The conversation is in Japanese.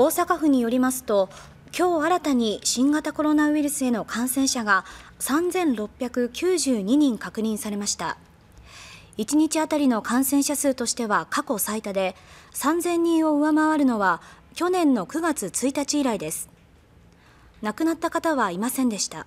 大阪府によりますと今日新たに新型コロナウイルスへの感染者が3692人確認されました1日あたりの感染者数としては過去最多で3000人を上回るのは去年の9月1日以来です亡くなった方はいませんでした